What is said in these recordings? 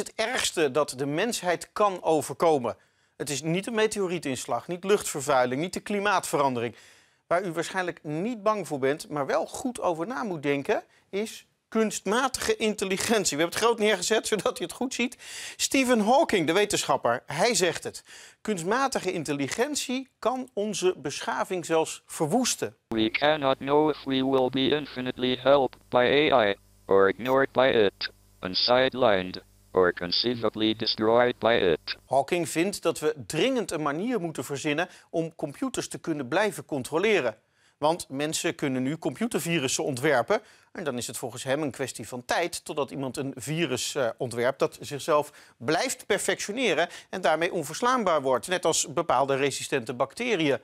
het ergste dat de mensheid kan overkomen. Het is niet een meteorietinslag, niet luchtvervuiling, niet de klimaatverandering. Waar u waarschijnlijk niet bang voor bent, maar wel goed over na moet denken, is kunstmatige intelligentie. We hebben het groot neergezet, zodat u het goed ziet. Stephen Hawking, de wetenschapper, hij zegt het. Kunstmatige intelligentie kan onze beschaving zelfs verwoesten. We cannot know if we will be infinitely helped by AI or ignored by it and sidelined or conceivably destroyed by it. Hawking vindt dat we dringend een manier moeten verzinnen om computers te kunnen blijven controleren. Want mensen kunnen nu computervirussen ontwerpen. En dan is het volgens hem een kwestie van tijd totdat iemand een virus eh, ontwerpt dat zichzelf blijft perfectioneren en daarmee onverslaanbaar wordt. Net als bepaalde resistente bacteriën.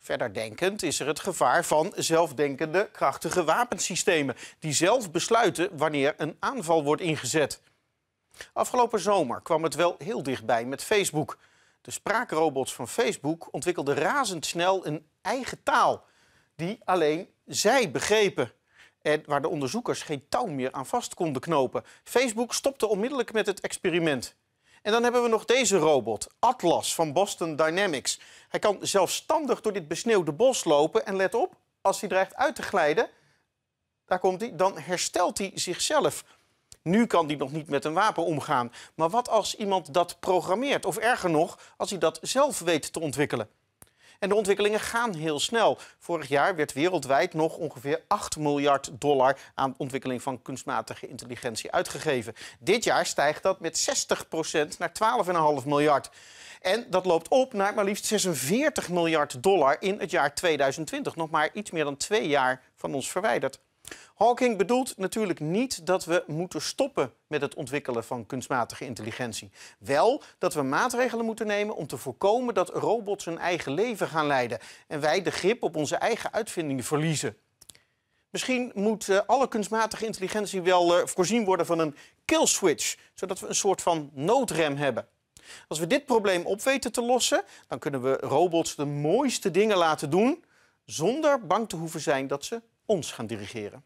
Verder denkend is er het gevaar van zelfdenkende krachtige wapensystemen die zelf besluiten wanneer een aanval wordt ingezet. Afgelopen zomer kwam het wel heel dichtbij met Facebook. De spraakrobots van Facebook ontwikkelden razendsnel een eigen taal die alleen zij begrepen. En waar de onderzoekers geen touw meer aan vast konden knopen. Facebook stopte onmiddellijk met het experiment. En dan hebben we nog deze robot, Atlas van Boston Dynamics. Hij kan zelfstandig door dit besneeuwde bos lopen. En let op, als hij dreigt uit te glijden, daar komt hij, dan herstelt hij zichzelf. Nu kan die nog niet met een wapen omgaan. Maar wat als iemand dat programmeert? Of erger nog, als hij dat zelf weet te ontwikkelen? En de ontwikkelingen gaan heel snel. Vorig jaar werd wereldwijd nog ongeveer 8 miljard dollar aan ontwikkeling van kunstmatige intelligentie uitgegeven. Dit jaar stijgt dat met 60 naar 12,5 miljard. En dat loopt op naar maar liefst 46 miljard dollar in het jaar 2020. Nog maar iets meer dan twee jaar van ons verwijderd. Hawking bedoelt natuurlijk niet dat we moeten stoppen met het ontwikkelen van kunstmatige intelligentie. Wel dat we maatregelen moeten nemen om te voorkomen dat robots hun eigen leven gaan leiden en wij de grip op onze eigen uitvindingen verliezen. Misschien moet eh, alle kunstmatige intelligentie wel eh, voorzien worden van een kill switch, zodat we een soort van noodrem hebben. Als we dit probleem op weten te lossen, dan kunnen we robots de mooiste dingen laten doen zonder bang te hoeven zijn dat ze ons gaan dirigeren.